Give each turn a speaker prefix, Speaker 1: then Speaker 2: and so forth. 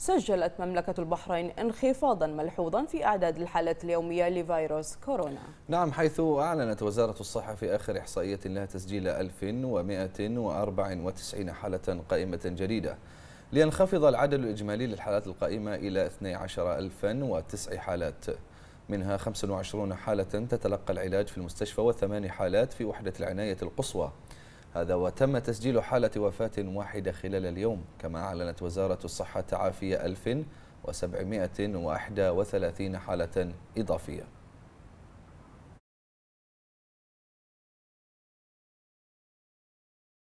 Speaker 1: سجلت مملكة البحرين انخفاضا ملحوظا في أعداد الحالات اليومية لفيروس كورونا
Speaker 2: نعم حيث أعلنت وزارة الصحة في آخر إحصائية لها تسجيل 1194 حالة قائمة جديدة لينخفض العدد الإجمالي للحالات القائمة إلى 12009 حالات منها 25 حالة تتلقى العلاج في المستشفى وثمان حالات في وحدة العناية القصوى هذا وتم تسجيل حالة وفاة واحدة خلال اليوم كما أعلنت وزارة الصحة تعافي 1731 حالة إضافية